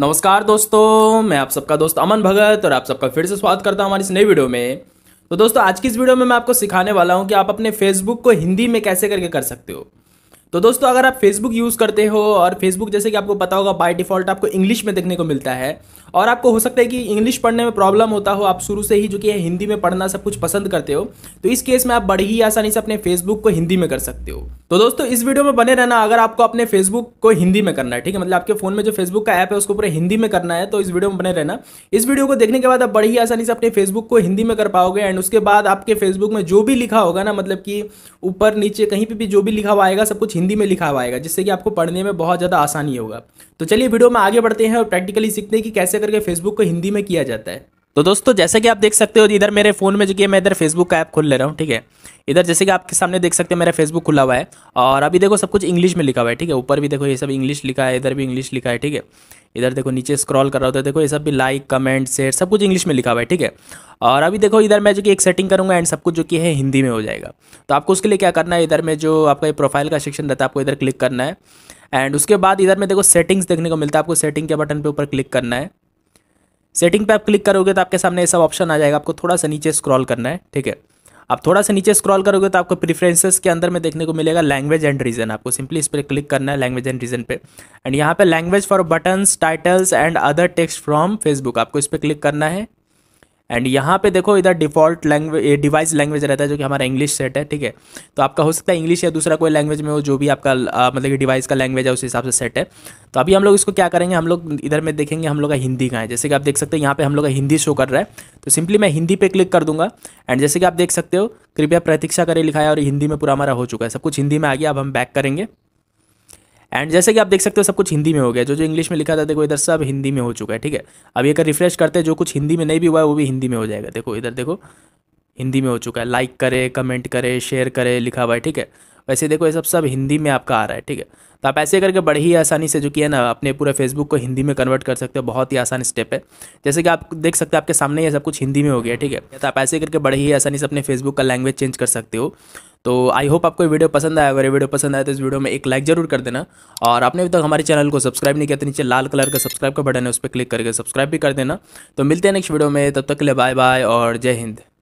नमस्कार दोस्तों मैं आप सबका दोस्त अमन भगत और आप सबका फिर से स्वागत करता हूं हमारी इस नई वीडियो में तो दोस्तों आज की इस वीडियो में मैं आपको सिखाने वाला हूं कि आप अपने फेसबुक को हिंदी में कैसे करके कर सकते हो तो दोस्तों अगर आप फेसबुक यूज़ करते हो और फेसबुक जैसे कि आपको पता होगा बाय डिफ़ॉल्ट आपको इंग्लिश में देखने को मिलता है और आपको हो सकता है कि इंग्लिश पढ़ने में प्रॉब्लम होता हो आप शुरू से ही जो कि हिंदी में पढ़ना सब कुछ पसंद करते हो तो इस केस में आप बड़ी ही आसानी से अपने फेसबुक को हिंदी में कर सकते हो तो दोस्तों इस वीडियो में बने रहना अगर आपको अपने फेसबुक को हिंदी में करना है ठीक है मतलब आपके फोन में जो फेसबुक का ऐप है उसको पूरे हिंदी में करना है तो इस वीडियो में बने रहना इस वीडियो को देखने के बाद आप बड़ी ही आसानी से अपने फेसबुक को हिंदी में कर पाओगे एंड उसके बाद आपके फेसबुक में जो भी लिखा होगा ना मतलब कि ऊपर नीचे कहीं पर भी जो भी लिखा हुआ आएगा सब कुछ हिंदी में लिखा हुआ आएगा जिससे कि आपको पढ़ने में बहुत ज़्यादा आसानी होगा तो चलिए वीडियो में आगे बढ़ते हैं और प्रैक्टिकली सीखते हैं कि कैसे करके फेसबुक को हिंदी में किया जाता है तो दोस्तों जैसे कि आप देख सकते हो इधर मेरे फ़ोन में जो कि मैं इधर फेसबुक का ऐप खोल ले रहा हूँ ठीक है इधर जैसे कि आपके सामने देख सकते हैं मेरा फेसबुक खुला हुआ है और अभी देखो सब कुछ इंग्लिश में लिखा हुआ है ठीक है ऊपर भी देखो ये सब इंग्लिश लिखा है इधर भी इंग्लिश लिखा है ठीक है इधर देखो नीचे स्क्रॉल कर रहा होता है देखो ये सब भी लाइक कमेंट शेयर सब कुछ इंग्लिश में लिखा हुआ है ठीक है और अभी देखो इधर मैं जो कि एक सेटिंग करूँगा एंड सब कुछ जो कि है हिंदी में हो जाएगा तो आपको उसके लिए क्या करना है इधर में जो आपका प्रोफाइल का सेक्शन रहता है आपको इधर क्लिक करना है एंड उसके बाद इधर में देखो सेटिंग्स देखने को मिलता है आपको सेटिंग के बटन पर ऊपर क्लिक करना है सेटिंग पे आप क्लिक करोगे तो आपके सामने ऐसा सब ऑप्शन आ जाएगा आपको थोड़ा सा नीचे स्क्रॉल करना है ठीक है आप थोड़ा सा नीचे स्क्रॉल करोगे तो आपको प्रिफ्रेंसेस के अंदर में देखने को मिलेगा लैंग्वेज एंड रीजन आपको सिंपली इस पर क्लिक करना है लैंग्वेज एंड रीजन पे एंड यहाँ पे language for buttons titles and other text from Facebook आपको इस पर क्लिक करना है एंड यहाँ पे देखो इधर डिफॉल्ट लैंग्वेज डिवाइस लैंग्वेज रहता है जो कि हमारा इंग्लिश सेट है ठीक है तो आपका हो सकता है इंग्लिश या दूसरा कोई लैंग्वेज में हो जो भी आपका आ, मतलब कि डिवाइस का लैंग्वेज है उस हिसाब से सेट है तो अभी हम लोग इसको क्या करेंगे हम लोग इधर में देखेंगे हम लोग का हिंदी का है जैसे कि आप देख सकते हैं यहाँ पर हम लोग का हिंदी शो कर रहा है तो सिंपली मैं हिंदी पर क्लिक कर दूंगा एंड जैसे कि आप देख सकते हो कृपया प्रतीक्षा करें लिखा है और हिंदी में पूरा हमारा हो चुका है सब कुछ हिंदी में आ गया अब हम बैक करेंगे एंड जैसे कि आप देख सकते हो सब कुछ हिंदी में हो गया जो जो इंग्लिश में लिखा था देखो इधर सब हिंदी में हो चुका है ठीक है अब ये कर रिफ्रेश करते हैं जो कुछ हिंदी में नहीं भी हुआ है वो भी हिंदी में हो जाएगा देखो इधर देखो हिंदी में हो चुका है लाइक करे कमेंट करे शेयर करे लिखा हुआ है ठीक है वैसे देखो ये सब सब हिंदी में आपका आ रहा है ठीक है तो आप ऐसे करके बड़ी ही आसानी से जो कि है ना अपने पूरे फेसबुक को हिंदी में कन्वर्ट कर सकते हो बहुत ही आसान स्टेप है जैसे कि आप देख सकते हो आपके सामने ये सब कुछ हिंदी में हो गया ठीक है तो आप ऐसे करके बड़े ही आसानी से अपने फेसबुक का लैंग्वेज चेंज कर सकते हो तो आई होप आपको वीडियो पसंद आया अगर ये वीडियो पसंद आया तो इस वीडियो में एक लाइक जरूर कर देना और आपने अभी तक हमारे चैनल को सब्सक्राइब नहीं किया तो नीचे लाल कलर का सब्सक्राइब का बटन है उस पर क्लिक करके सब्सक्राइब भी कर देना तो मिलते हैं नेक्स्ट वीडियो में तब तक के लिए बाय बाय और जय हिंद